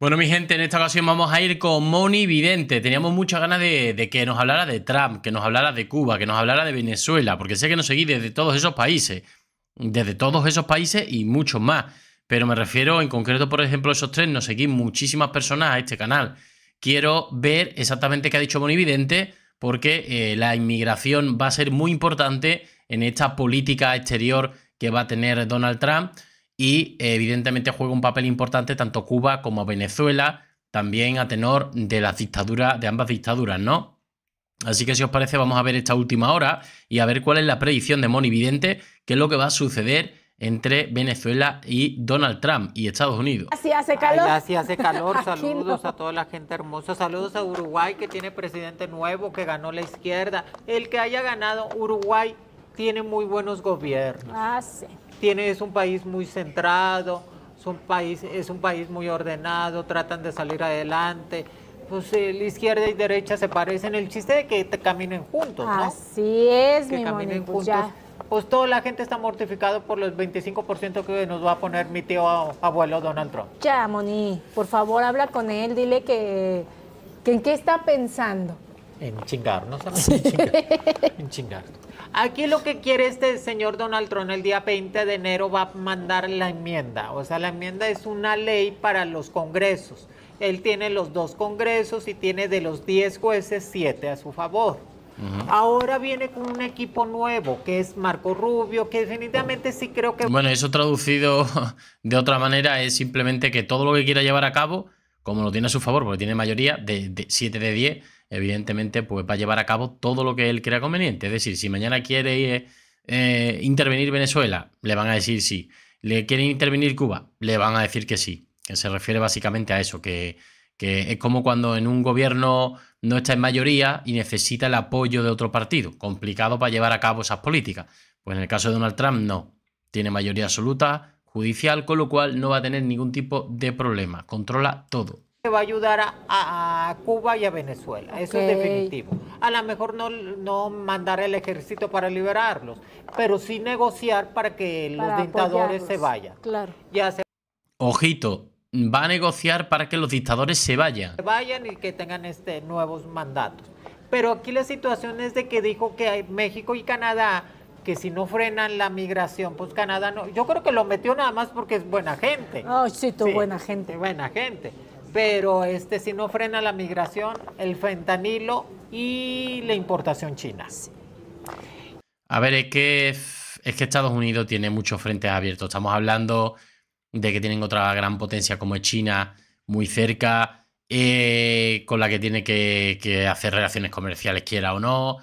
Bueno, mi gente, en esta ocasión vamos a ir con Moni Vidente. Teníamos muchas ganas de, que nos hablara de Trump, que nos hablara de Cuba, que nos hablara de Venezuela, porque sé que nos seguís desde todos esos países, desde todos esos países y muchos más. Pero me refiero en concreto, por ejemplo, esos tres, nos seguís muchísimas personas a este canal. Quiero ver exactamente qué ha dicho Moni Vidente, porque eh, la inmigración va a ser muy importante en esta política exterior que va a tener Donald Trump y evidentemente juega un papel importante tanto Cuba como Venezuela, también a tenor de las dictaduras, de ambas dictaduras, ¿no? Así que si os parece vamos a ver esta última hora y a ver cuál es la predicción de Moni Vidente, qué es lo que va a suceder entre Venezuela y Donald Trump y Estados Unidos. Así hace calor. así hace calor. Saludos a toda la gente hermosa. Saludos a Uruguay que tiene presidente nuevo, que ganó la izquierda. El que haya ganado Uruguay tiene muy buenos gobiernos. Ah, tiene, es un país muy centrado, es un país, es un país muy ordenado, tratan de salir adelante. Pues eh, la izquierda y derecha se parecen. El chiste de que te caminen juntos, ¿no? Así es, que caminen pues juntos. Pues toda la gente está mortificada por los 25% que nos va a poner mi tío abuelo Donald Trump. Ya, Moni, por favor, habla con él, dile que, que en qué está pensando en chingar, no en En chingar. Aquí lo que quiere este señor Donald Trump el día 20 de enero va a mandar la enmienda. O sea, la enmienda es una ley para los congresos. Él tiene los dos congresos y tiene de los 10 jueces 7 a su favor. Ahora viene con un equipo nuevo, que es Marco Rubio, que definitivamente sí creo que... Bueno, eso traducido de otra manera es simplemente que todo lo que quiera llevar a cabo como lo tiene a su favor, porque tiene mayoría de, 7 de 10, evidentemente pues va a llevar a cabo todo lo que él crea conveniente. Es decir, si mañana quiere eh, intervenir Venezuela, le van a decir sí. Le quiere intervenir Cuba, le van a decir que sí. Que se refiere básicamente a eso, que, que es como cuando en un gobierno no está en mayoría y necesita el apoyo de otro partido, complicado para llevar a cabo esas políticas. Pues en el caso de Donald Trump no, tiene mayoría absoluta, judicial, con lo cual no va a tener ningún tipo de problema. Controla todo. Va a ayudar a, Cuba y a Venezuela, eso es definitivo. A lo mejor no, no mandar el ejército para liberarlos, pero sí negociar para que los dictadores se vayan. Ya Ojito, va a negociar para que los dictadores se vayan. Se vayan y que tengan este, nuevos mandatos. Pero aquí la situación es de que dijo que México y Canadá que si no frenan la migración, pues Canadá no. Yo creo que lo metió nada más porque es buena gente. Ah, sí, tú buena gente. Buena gente. Pero este, si no frena la migración, el fentanilo y la importación china. A ver, es que, es que Estados Unidos tiene muchos frentes abiertos. Estamos hablando de que tienen otra gran potencia como es China muy cerca, eh, con la que tiene que, que hacer relaciones comerciales, quiera o no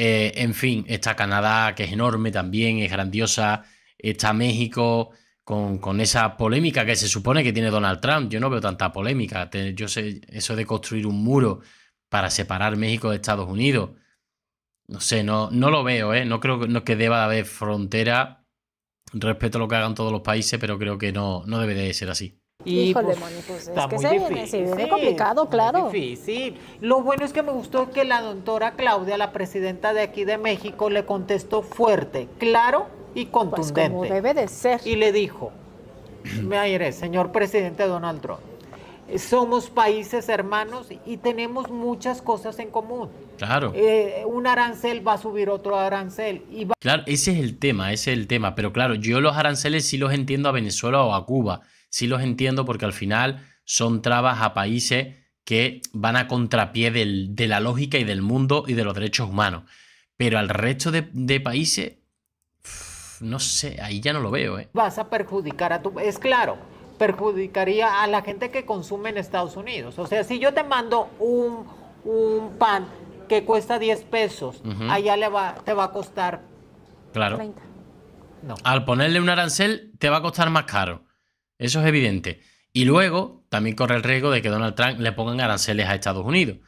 eh, en fin, está Canadá, que es enorme también, es grandiosa. Está México con, esa polémica que se supone que tiene Donald Trump. Yo no veo tanta polémica. Yo sé eso de construir un muro para separar México de Estados Unidos. No sé, no, no lo veo, ¿eh? No creo que, no, que deba haber frontera. Respeto a lo que hagan todos los países, pero creo que no, no debe de ser así. Y pues, pues, es que se viene, complicado, claro. Sí, difícil. Lo bueno es que me gustó que la doctora Claudia, la presidenta de aquí de México, le contestó fuerte, claro y pues, contundente. como debe de ser. Y le dijo, me aire, señor presidente Donald Trump, somos países hermanos y tenemos muchas cosas en común. Claro. Eh, un arancel va a subir otro arancel. Y Claro, ese es el tema, ese es el tema. Pero claro, yo los aranceles sí los entiendo a Venezuela o a Cuba sí los entiendo porque al final son trabas a países que van a contrapié de la lógica y del mundo y de los derechos humanos. Pero al resto de, países, no sé, ahí ya no lo veo. ¿eh? Vas a perjudicar a tu... Es claro, perjudicaría a la gente que consume en Estados Unidos. O sea, si yo te mando un, pan que cuesta 10 pesos, allá le va, te va a costar... Claro. 30. Al ponerle un arancel, te va a costar más caro. Eso es evidente. Y luego también corre el riesgo de que Donald Trump le pongan aranceles a Estados Unidos.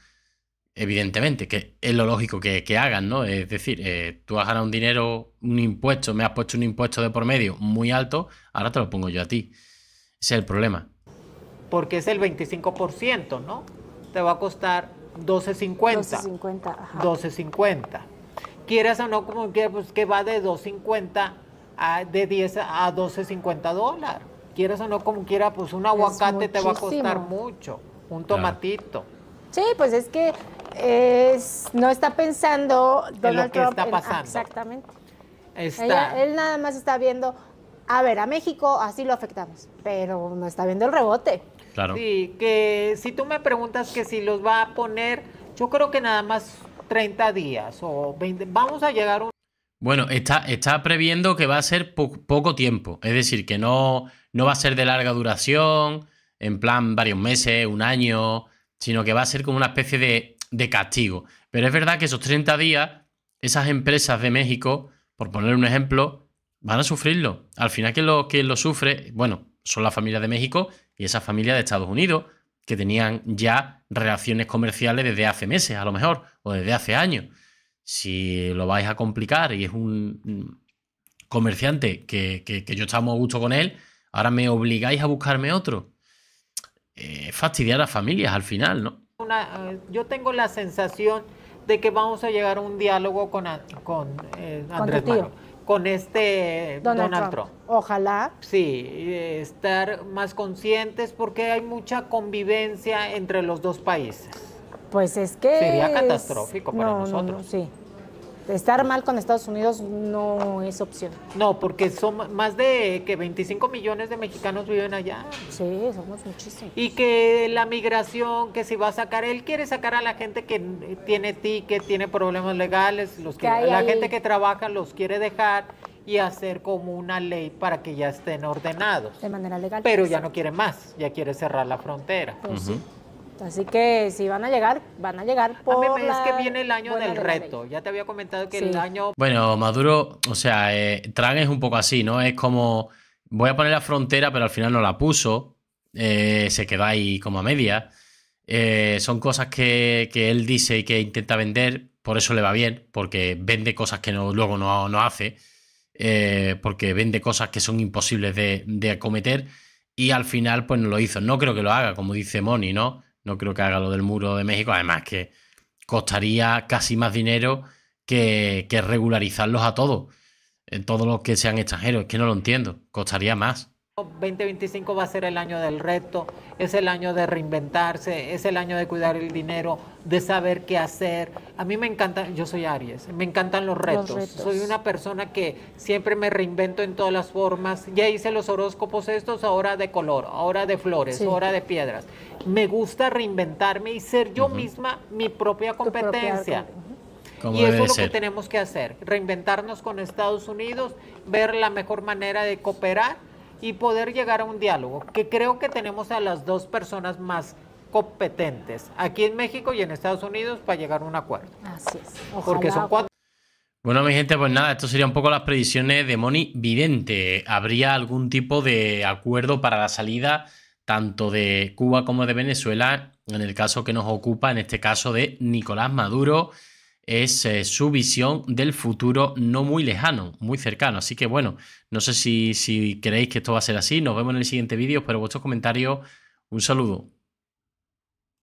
Evidentemente, que es lo lógico que, hagan, ¿no? Es decir, eh, tú has ganado un dinero, un impuesto, me has puesto un impuesto de por medio muy alto, ahora te lo pongo yo a ti. Ese es el problema. Porque es el 25%, ¿no? Te va a costar 12.50. 12.50. 12.50. Quieras o no, como que, pues, que va de 2.50 a de 10 a 12.50 dólares quieras o no, como quiera, pues un aguacate te va a costar mucho, un tomatito. Sí, pues es que no está pensando Donald lo que Trump está exactamente. Está. él nada más está viendo, a ver, a México así lo afectamos, pero no está viendo el rebote. Claro. Sí, que si tú me preguntas que si los va a poner, yo creo que nada más 30 días o 20, vamos a llegar a un bueno, está, está previendo que va a ser poco tiempo, es decir, que no, no va a ser de larga duración, en plan varios meses, un año, sino que va a ser como una especie de, castigo. Pero es verdad que esos 30 días, esas empresas de México, por poner un ejemplo, van a sufrirlo. Al final, que lo, que lo sufre, bueno, son las familias de México y esas familias de Estados Unidos, que tenían ya relaciones comerciales desde hace meses, a lo mejor, o desde hace años si lo vais a complicar y es un comerciante que, que, que yo estamos a gusto con él, ahora me obligáis a buscarme otro. Eh, fastidiar a familias al final, ¿no? Eh, yo tengo la sensación de que vamos a llegar a un diálogo con, con eh, Andrés ¿Con, este Donald, Trump. Ojalá. Sí, estar más conscientes porque hay mucha convivencia entre los dos países. Pues es que... Sería catastrófico para nosotros. sí estar mal con Estados Unidos no es opción. No, porque son más de que 25 millones de mexicanos viven allá. Sí, somos muchísimos. Y que la migración, que si va a sacar, él quiere sacar a la gente que tiene ticket, tiene problemas legales, los que, la gente que trabaja los quiere dejar y hacer como una ley para que ya estén ordenados. De manera legal. Pero ya no quiere más, ya quiere cerrar la frontera. Pues Así que si van a llegar, van a llegar ah, por. A mí parece que viene el año del reto. Ya te había comentado que el año. Bueno, Maduro, o sea, eh, es un poco así, ¿no? Es como. Voy a poner la frontera, pero al final no la puso. Eh, se quedó ahí como a media. Eh, son cosas que, él dice y que intenta vender. Por eso le va bien, porque vende cosas que luego no, hace. Eh, porque vende cosas que son imposibles de, de acometer. Y al final, pues no lo hizo. No creo que lo haga, como dice Moni, ¿no? No creo que haga lo del muro de México. Además que costaría casi más dinero que, regularizarlos a todos. En todos los que sean extranjeros. Es que no lo entiendo. Costaría más. 2025 va a ser el año del reto, es el año de reinventarse, es el año de cuidar el dinero, de saber qué hacer. A mí me encanta, yo soy Aries, me encantan los retos. Soy una persona que siempre me reinvento en todas las formas. Ya hice los horóscopos estos, ahora de color, ahora de flores, ahora de piedras. Me gusta reinventarme y ser yo misma mi propia competencia. y eso es lo que tenemos que hacer, reinventarnos con Estados Unidos, ver la mejor manera de cooperar y poder llegar a un diálogo, que creo que tenemos a las dos personas más competentes aquí en México y en Estados Unidos para llegar a un acuerdo. Así es. Porque son cuatro. Bueno, mi gente, pues nada, esto sería un poco las predicciones de Moni Vidente. ¿Habría algún tipo de acuerdo para la salida tanto de Cuba como de Venezuela en el caso que nos ocupa, en este caso de Nicolás Maduro? es eh, su visión del futuro no muy lejano, muy cercano. Así que bueno, no sé si, si creéis que esto va a ser así. Nos vemos en el siguiente vídeo, pero vuestros comentarios, un saludo.